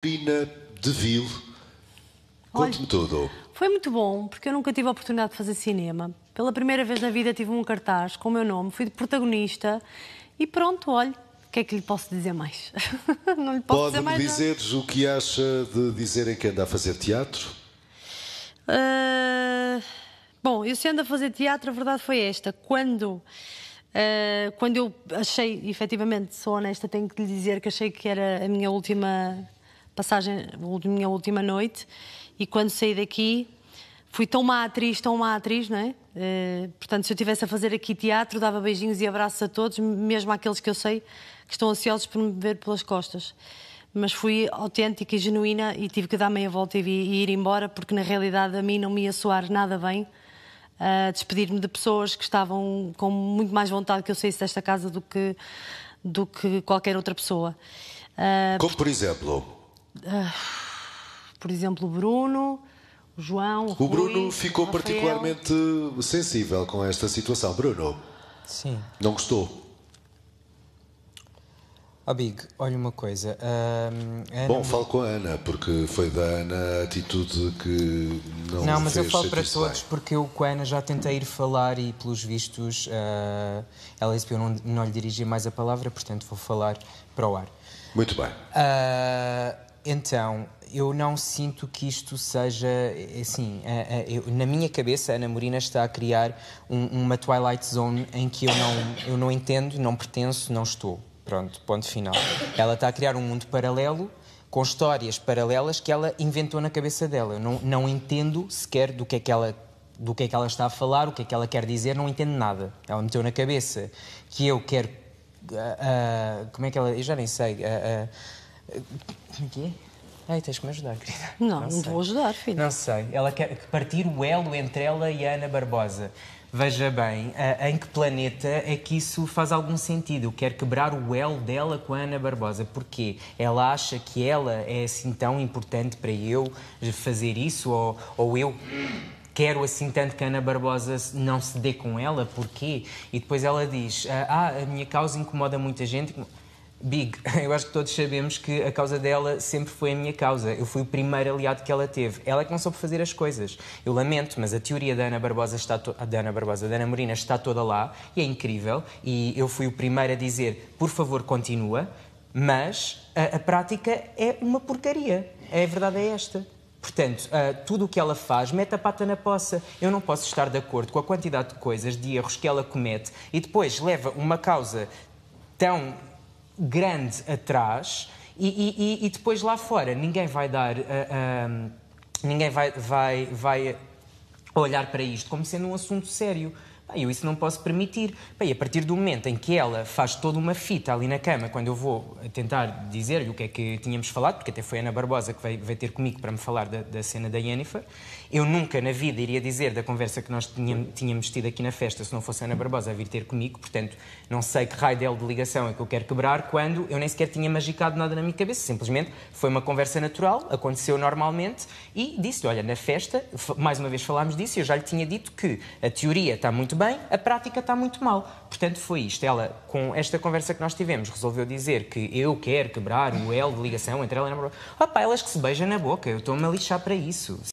Pina Ville, conte-me tudo. Foi muito bom, porque eu nunca tive a oportunidade de fazer cinema. Pela primeira vez na vida tive um cartaz com o meu nome, fui de protagonista e pronto, olha, o que é que lhe posso dizer mais? não lhe posso Pode dizer mais. Pode-me o que acha de dizerem que anda a fazer teatro? Uh... Bom, eu sendo a fazer teatro, a verdade foi esta. Quando. Uh, quando eu achei, efetivamente, sou honesta, tenho que lhe dizer que achei que era a minha última passagem, a minha última noite, e quando saí daqui fui tão má atriz, tão má atriz, não é? Uh, portanto, se eu estivesse a fazer aqui teatro, dava beijinhos e abraços a todos, mesmo àqueles que eu sei que estão ansiosos por me ver pelas costas. Mas fui autêntica e genuína e tive que dar meia volta e, e ir embora, porque na realidade a mim não me ia soar nada bem uh, despedir-me de pessoas que estavam com muito mais vontade que eu saísse desta casa do que, do que qualquer outra pessoa. Uh, Como, por exemplo? Ah, por exemplo, o Bruno, o João. O, o Rui, Bruno ficou particularmente sensível com esta situação. Bruno? Sim. Não gostou? Oh, Big, olha uma coisa. Uh, Bom, falo com a Ana, porque foi da Ana a atitude que não Não, mas eu falo para todos, bem. porque eu com a Ana já tentei ir falar e, pelos vistos, uh, ela disse que eu não, não lhe dirigi mais a palavra, portanto vou falar para o ar. Muito bem. Uh, então, eu não sinto que isto seja assim. É, é, eu, na minha cabeça, a Ana Morina está a criar um, uma Twilight Zone em que eu não, eu não entendo, não pertenço, não estou. Pronto, ponto final. Ela está a criar um mundo paralelo com histórias paralelas que ela inventou na cabeça dela. Eu não, não entendo sequer do que é que ela do que é que ela está a falar, o que é que ela quer dizer, não entendo nada. Ela meteu na cabeça que eu quero. Uh, uh, como é que ela. Eu já nem sei. Uh, é, quê? É? Ai, tens que me ajudar, querida. Não, não, não vou ajudar, filha. Não sei. Ela quer partir o elo entre ela e a Ana Barbosa. Veja bem, em que planeta é que isso faz algum sentido? Quer quebrar o elo dela com a Ana Barbosa. Porquê? Ela acha que ela é assim tão importante para eu fazer isso? Ou, ou eu quero assim tanto que a Ana Barbosa não se dê com ela? Porquê? E depois ela diz: Ah, ah a minha causa incomoda muita gente. Big, eu acho que todos sabemos que a causa dela sempre foi a minha causa. Eu fui o primeiro aliado que ela teve. Ela é que não soube fazer as coisas. Eu lamento, mas a teoria da Ana Barbosa está to... Ana Barbosa, da Ana Morina está toda lá e é incrível. E eu fui o primeiro a dizer, por favor, continua. Mas a, a prática é uma porcaria. A verdade é esta. Portanto, uh, tudo o que ela faz mete a pata na poça. Eu não posso estar de acordo com a quantidade de coisas, de erros que ela comete e depois leva uma causa tão grande atrás e, e, e, depois lá fora ninguém vai dar. Uh, ninguém vai, vai, vai olhar para isto como sendo um assunto sério eu isso não posso permitir. Pá, e a partir do momento em que ela faz toda uma fita ali na cama, quando eu vou tentar dizer-lhe o que é que tínhamos falado, porque até foi a Ana Barbosa que veio, veio ter comigo para me falar da, da, cena da Jennifer, eu nunca na vida iria dizer da conversa que nós tínhamos, tínhamos tido aqui na festa se não fosse a Ana Barbosa a vir ter comigo, portanto, não sei que raio dela de ligação é que eu quero quebrar, quando eu nem sequer tinha magicado nada na minha cabeça, simplesmente foi uma conversa natural, aconteceu normalmente, e disse-lhe, olha, na festa, mais uma vez falámos disso, e eu já lhe tinha dito que a teoria está muito bem, a prática está muito mal. Portanto, foi isto. Ela, com esta conversa que nós tivemos, resolveu dizer que eu quero quebrar o L de ligação entre ela e a namorada. Opa, elas que se beijam na boca, eu estou-me a lixar para isso.